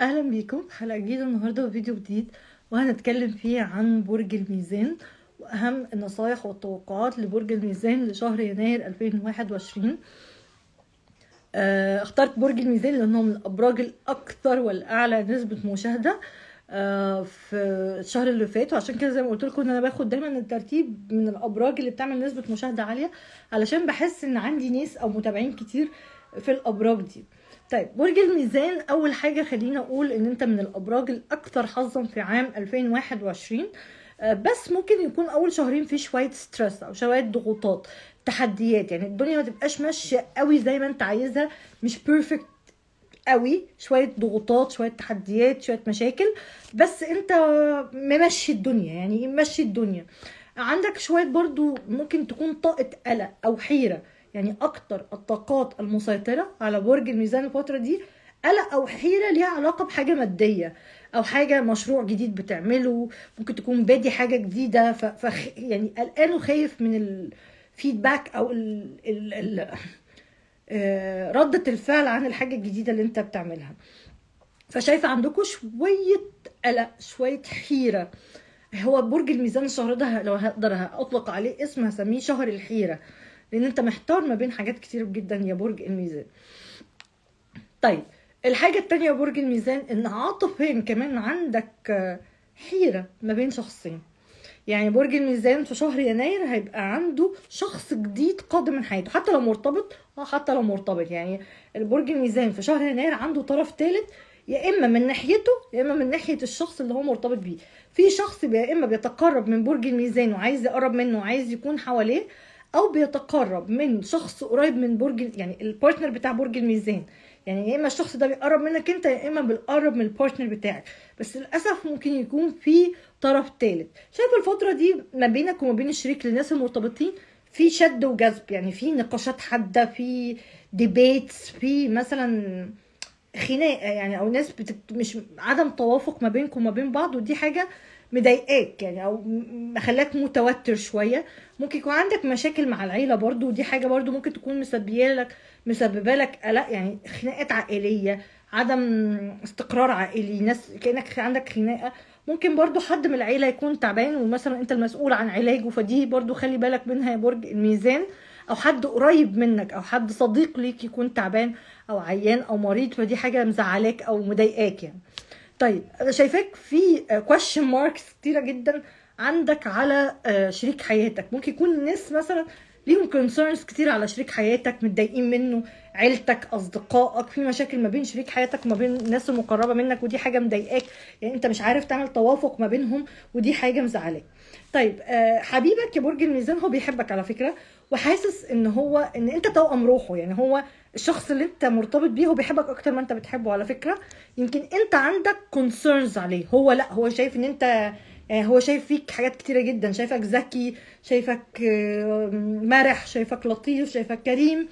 اهلا بيكم في حلقه جديده النهارده وفيديو جديد وهنتكلم فيه عن برج الميزان واهم النصايح والتوقعات لبرج الميزان لشهر يناير 2021 آه، اخترت برج الميزان لانه من الابراج الاكثر والاعلى نسبه مشاهده آه، في الشهر اللي فات وعشان كده زي ما قلت لكم ان انا باخد دايما الترتيب من الابراج اللي بتعمل نسبه مشاهده عاليه علشان بحس ان عندي ناس او متابعين كتير في الابراج دي طيب برج الميزان اول حاجه خلينا اقول ان انت من الابراج الاكثر حظا في عام 2021 آه، بس ممكن يكون اول شهرين فيه شويه ستريس او شويه ضغوطات تحديات يعني الدنيا ما تبقاش ماشيه قوي زي ما انت عايزها مش بيرفكت قوي شويه ضغوطات شويه تحديات شويه مشاكل بس انت ممشي الدنيا يعني ممشي الدنيا عندك شويه برضو ممكن تكون طاقه قلق او حيره يعني اكتر الطاقات المسيطره على برج الميزان الفتره دي قلق او حيره ليها علاقه بحاجه ماديه او حاجه مشروع جديد بتعمله ممكن تكون بادي حاجه جديده ف... ف... يعني قلقان وخايف من الفيدباك او ال... ال... ال... آه، ردة الفعل عن الحاجة الجديدة اللي انت بتعملها فشايفة عندكم شوية قلق شوية حيرة هو برج الميزان الشهر ده لو هقدر اطلق عليه اسم هسميه شهر الحيرة لان انت محتار ما بين حاجات كتير جدا يا برج الميزان طيب الحاجه التانية يا برج الميزان ان عاطفيا كمان عندك آه، حيره ما بين شخصين يعني برج الميزان في شهر يناير هيبقى عنده شخص جديد قادم من حياته حتى لو مرتبط اه حتى لو مرتبط يعني البرج الميزان في شهر يناير عنده طرف ثالث يا اما من ناحيته يا اما من ناحيه الشخص اللي هو مرتبط بيه في شخص يا اما بيتقرب من برج الميزان وعايز يقرب منه وعايز يكون حواليه او بيتقرب من شخص قريب من برج يعني البارتنر بتاع برج الميزان يعني يا اما الشخص ده بيقرب منك انت يا اما بيقرب من البارتنر بتاعك بس للاسف ممكن يكون في طرف ثالث شايفه الفتره دي ما بينك وما بين الشريك للناس المرتبطين في شد وجذب يعني في نقاشات حاده في ديبيتس في مثلا خناقه يعني او ناس بتت... مش عدم توافق ما بينكم وما بين بعض ودي حاجه مضايقاك يعني او مخلاك متوتر شويه ممكن يكون عندك مشاكل مع العيله برضو ودي حاجه برضو ممكن تكون مسبيه لك مسببه لك قلق يعني خناقات عائليه عدم استقرار عائلي ناس كانك عندك خناقه ممكن برضو حد من العيله يكون تعبان ومثلا انت المسؤول عن علاجه فدي برضو خلي بالك منها يا برج الميزان او حد قريب منك او حد صديق ليك يكون تعبان او عيان او مريض فدي حاجه مزعلاك او مضايقاك يعني طيب انا شايفاك في كويشن ماركس كتيره جدا عندك على آه، شريك حياتك ممكن يكون الناس مثلا ليهم كونسيرنز كتير على شريك حياتك متضايقين منه عيلتك اصدقائك في مشاكل ما بين شريك حياتك وما بين الناس المقربه منك ودي حاجه مضايقاك يعني انت مش عارف تعمل توافق ما بينهم ودي حاجه مزعلاك طيب آه، حبيبك يا برج الميزان هو بيحبك على فكره وحاسس ان هو ان انت توأم روحه يعني هو الشخص اللي انت مرتبط بيه هو بيحبك اكتر ما انت بتحبه على فكره يمكن انت عندك كونسيرنز عليه هو لا هو شايف ان انت آه، هو شايف فيك حاجات كتيره جدا شايفك ذكي شايفك آه، مرح شايفك لطيف شايفك كريم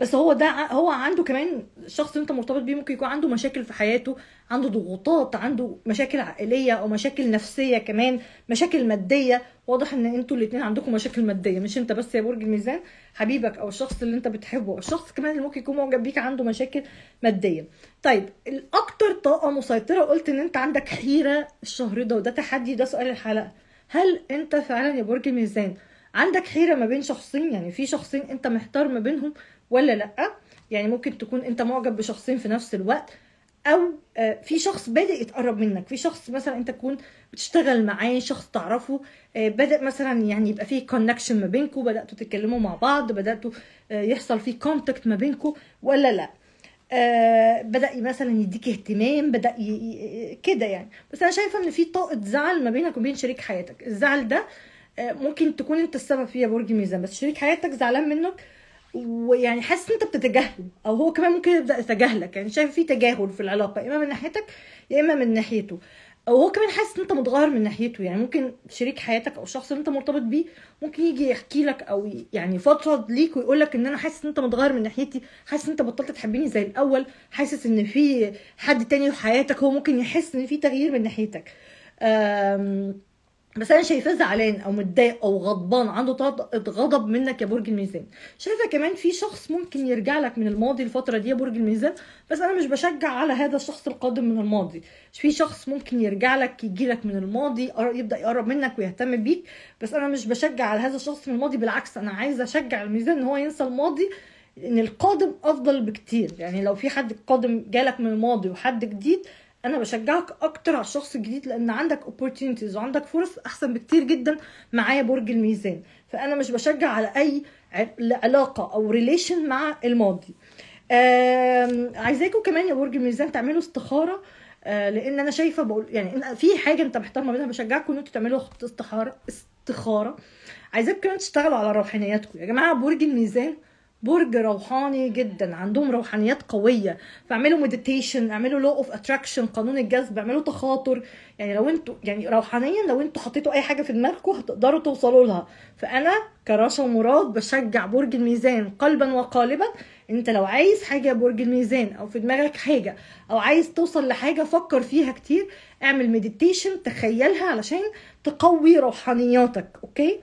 بس هو ده هو عنده كمان الشخص اللي انت مرتبط بيه ممكن يكون عنده مشاكل في حياته عنده ضغوطات عنده مشاكل عائليه او مشاكل نفسيه كمان مشاكل ماديه واضح ان انتوا الاثنين عندكم مشاكل ماديه مش انت بس يا برج الميزان حبيبك او الشخص اللي انت بتحبه الشخص كمان اللي ممكن يكون معجب بيك عنده مشاكل ماديه طيب الاكتر طاقه مسيطره قلت ان انت عندك حيره الشهر ده وده تحدي ده سؤال الحلقه هل انت فعلا يا برج الميزان عندك حيره ما بين شخصين يعني في شخصين انت محتار ما بينهم ولا لا يعني ممكن تكون انت معجب بشخصين في نفس الوقت او آه، في شخص بادئ يتقرب منك في شخص مثلا انت تكون بتشتغل معاه شخص تعرفه آه، بدا مثلا يعني يبقى فيه كونكشن ما بينكم بداتوا تتكلموا مع بعض بداتوا آه، يحصل فيه كونتاكت ما بينكم ولا لا بدا مثلا يديك اهتمام بدا ي... كده يعني بس انا شايفه ان في طاقه زعل ما بينك وبين شريك حياتك الزعل ده ممكن تكون انت السبب فيه يا برج ميزان بس شريك حياتك زعلان منك ويعني حاسس ان انت بتتجاهله او هو كمان ممكن يبدا يتجاهلك يعني شايف في تجاهل في العلاقه يا اما من ناحيتك يا اما من ناحيته او هو كمان حاسس ان انت متغير من ناحيته يعني ممكن شريك حياتك او الشخص اللي انت مرتبط بيه ممكن يجي يحكي لك او يعني فتره ليك ويقول لك ان انا حاسس ان انت متغير من ناحيتي حاسس ان انت بطلت تحبني زي الاول حاسس ان في حد تاني في حياتك هو ممكن يحس ان في تغيير من ناحيتك أم بس انا شايفاه زعلان او متضايق او غضبان عنده غضب منك يا برج الميزان شايفه كمان في شخص ممكن يرجع لك من الماضي الفتره دي يا برج الميزان بس انا مش بشجع على هذا الشخص القادم من الماضي في شخص ممكن يرجع لك يجي لك من الماضي يبدا يقرب منك ويهتم بيك بس انا مش بشجع على هذا الشخص من الماضي بالعكس انا عايزه اشجع الميزان ان هو ينسى الماضي ان القادم افضل بكتير يعني لو في حد قادم جالك من الماضي وحد جديد انا بشجعك اكتر على الشخص الجديد لان عندك opportunities وعندك فرص احسن بكتير جدا معايا برج الميزان فانا مش بشجع على اي علاقه او ريليشن مع الماضي عايزاكم كمان يا برج الميزان تعملوا استخاره آه، لان انا شايفه بقول يعني في حاجه انت محترمه منها بشجعكم ان انتوا تعملوا استخاره استخاره عايزاكم كمان تشتغلوا على روحانياتكم يا جماعه برج الميزان برج روحاني جدا عندهم روحانيات قويه فاعملوا مديتيشن اعملوا لو اوف اتراكشن قانون الجذب اعملوا تخاطر يعني لو انتوا يعني روحانيا لو انتوا حطيتوا اي حاجه في دماغكم هتقدروا توصلوا لها فانا كرشا مراد بشجع برج الميزان قلبا وقالبا انت لو عايز حاجه برج الميزان او في دماغك حاجه او عايز توصل لحاجه فكر فيها كتير اعمل مديتيشن تخيلها علشان تقوي روحانياتك اوكي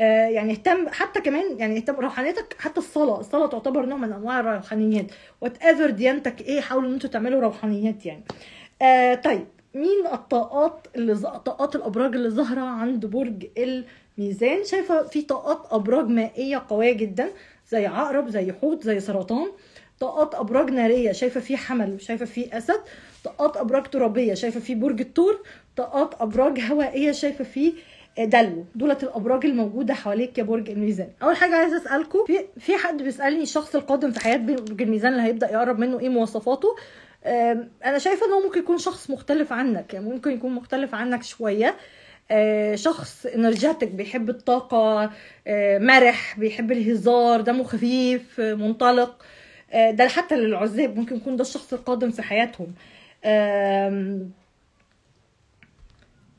آه، يعني اهتم حتى كمان يعني اهتم روحانيتك حتى الصلاه الصلاه تعتبر نوع من انواع الروحانيات وات ايفر ديانتك ايه حاولوا ان انتوا تعملوا روحانيات يعني آه طيب مين الطاقات اللي طاقات الابراج اللي ظاهره عند برج الميزان شايفه في طاقات ابراج مائيه قويه جدا زي عقرب زي حوت زي سرطان طاقات ابراج ناريه شايفه في حمل شايفه في اسد طاقات ابراج ترابيه شايفه في برج الثور طاقات ابراج هوائيه شايفه في دلو دولت الابراج الموجوده حواليك يا برج الميزان اول حاجه عايزه اسالكم في في حد بيسالني الشخص القادم في حياه برج الميزان اللي هيبدا يقرب منه ايه مواصفاته انا شايفه ان هو ممكن يكون شخص مختلف عنك يعني ممكن يكون مختلف عنك شويه آه، شخص انرجيتك بيحب الطاقه آه، مرح بيحب الهزار دمه خفيف منطلق آه، ده حتى للعزاب ممكن يكون ده الشخص القادم في حياتهم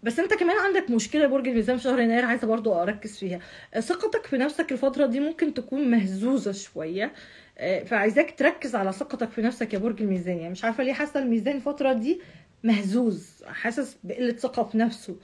بس انت كمان عندك مشكله برج الميزان شهر يناير عايزه برضو اركز فيها آه، ثقتك في نفسك الفتره دي ممكن تكون مهزوزه شويه آه، فعايزاك تركز على ثقتك في نفسك يا برج الميزان يعني مش عارفه ليه حاسه الميزان الفتره دي مهزوز حاسس بقله ثقه في نفسه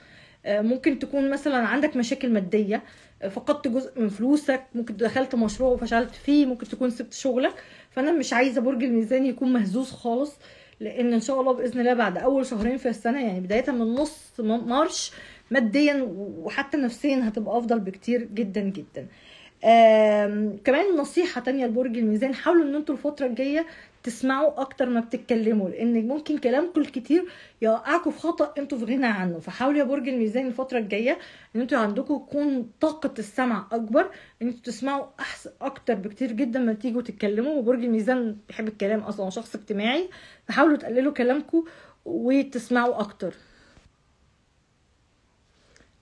آه، ممكن تكون مثلا عندك مشاكل ماديه فقدت جزء من فلوسك ممكن دخلت مشروع وفشلت فيه ممكن تكون سبت شغلك فانا مش عايزه برج الميزان يكون مهزوز خالص لان ان شاء الله باذن الله بعد اول شهرين في السنه يعني بدايه من نص مارش ماديا وحتى نفسيا هتبقى افضل بكتير جدا جدا كمان نصيحه تانية لبرج الميزان حاولوا ان انتوا الفتره الجايه تسمعوا اكتر ما بتتكلموا لان ممكن كلامكم الكتير يوقعكم في خطا انتوا في غنى عنه فحاولوا يا برج الميزان الفتره الجايه ان انتوا عندكم تكون طاقه السمع اكبر ان انتوا تسمعوا احسن اكتر بكتير جدا ما تيجوا تتكلموا وبرج الميزان بيحب الكلام اصلا شخص اجتماعي فحاولوا تقللوا كلامكم وتسمعوا اكتر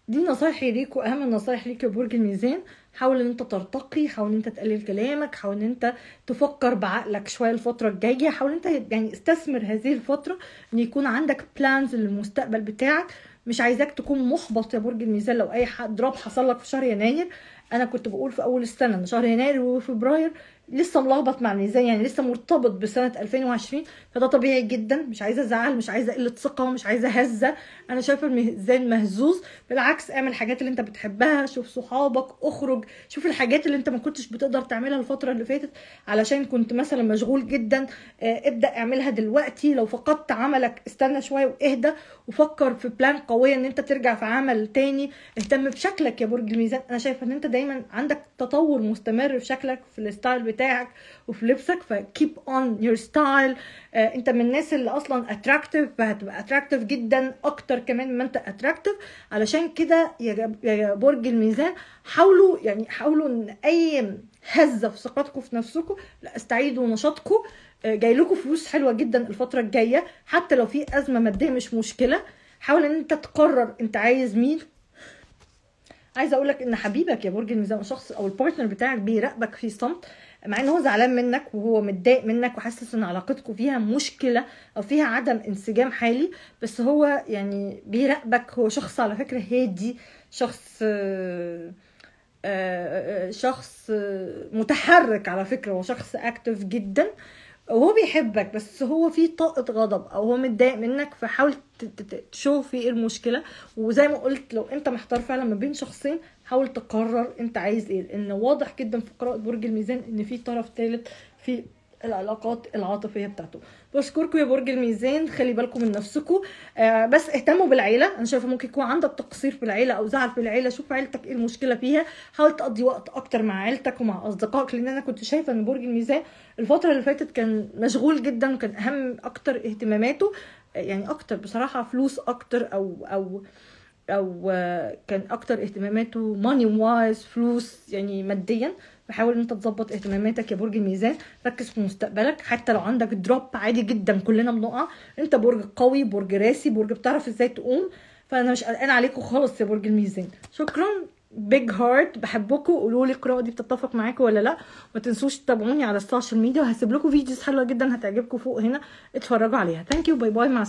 دي نصايحي ليك واهم النصايح ليك يا برج الميزان حاول ان انت ترتقي حاول ان انت تقلل كلامك حاول ان انت تفكر بعقلك شويه الفتره الجايه حاول ان انت يعني استثمر هذه الفتره ان يكون عندك بلانز للمستقبل بتاعك مش عايزاك تكون محبط يا برج الميزان لو اي حد دروب حصل لك في شهر يناير انا كنت بقول في اول السنه ان شهر يناير وفبراير لسه ملخبط مع الميزان يعني لسه مرتبط بسنه 2020 فده طبيعي جدا مش عايزه زعل مش عايزه قله ثقه مش عايزه هزه انا شايفه الميزان مهزوز بالعكس اعمل الحاجات اللي انت بتحبها شوف صحابك اخرج شوف الحاجات اللي انت ما كنتش بتقدر تعملها الفتره اللي فاتت علشان كنت مثلا مشغول جدا آه، ابدا اعملها دلوقتي لو فقدت عملك استنى شويه واهدى وفكر في بلان قويه ان انت ترجع في عمل تاني اهتم بشكلك يا برج الميزان انا شايفه ان انت دايما عندك تطور مستمر في شكلك في الستايل بتاعك بتاعك وفي لبسك فكيب اون يور ستايل انت من الناس اللي اصلا اتراكتيف فهتبقى اتراكتيف جدا اكتر كمان ما انت اتراكتيف علشان كده يا برج الميزان حاولوا يعني حاولوا ان اي هزه في ثقتكم في نفسكم لا استعيدوا نشاطكم آه، جاي لكم فلوس حلوه جدا الفتره الجايه حتى لو في ازمه ماديه مش مشكله حاول ان انت تقرر انت عايز مين عايزه اقول لك ان حبيبك يا برج الميزان شخص او البارتنر بتاعك بيراقبك في صمت مع ان هو زعلان منك وهو متضايق منك وحاسس ان علاقتكم فيها مشكله او فيها عدم انسجام حالي بس هو يعني بيراقبك هو شخص على فكره هادي شخص آه، آه، آه، شخص متحرك على فكره هو شخص اكتف جدا وهو بيحبك بس هو في طاقه غضب او هو متضايق منك فحاول تشوف ايه المشكله وزي ما قلت لو انت محتار فعلا ما بين شخصين حاول تقرر انت عايز ايه لان واضح جدا في قراءه برج الميزان ان في طرف ثالث في العلاقات العاطفيه بتاعته بشكركم يا برج الميزان خلي بالكم من نفسكم آه بس اهتموا بالعيله انا شايفه ممكن يكون عندك تقصير في العيله او زعل في العيله شوف عيلتك ايه المشكله فيها حاول تقضي وقت اكتر مع عيلتك ومع اصدقائك لان انا كنت شايفه ان برج الميزان الفتره اللي فاتت كان مشغول جدا وكان اهم اكتر اهتماماته يعني اكتر بصراحه فلوس اكتر او او او آه، كان اكتر اهتماماته ماني وايز فلوس يعني ماديا فحاول ان انت تظبط اهتماماتك يا برج الميزان ركز في مستقبلك حتى لو عندك دروب عادي جدا كلنا بنقع انت برج قوي برج راسي برج بتعرف ازاي تقوم فانا مش قلقان عليكم خالص يا برج الميزان شكرا بيج هارت بحبكم قولوا لي القراءه دي بتتفق معاكم ولا لا ما تنسوش تتابعوني على السوشيال ميديا وهسيب لكم فيديوز حلوه جدا هتعجبكم فوق هنا اتفرجوا عليها ثانك يو باي باي مع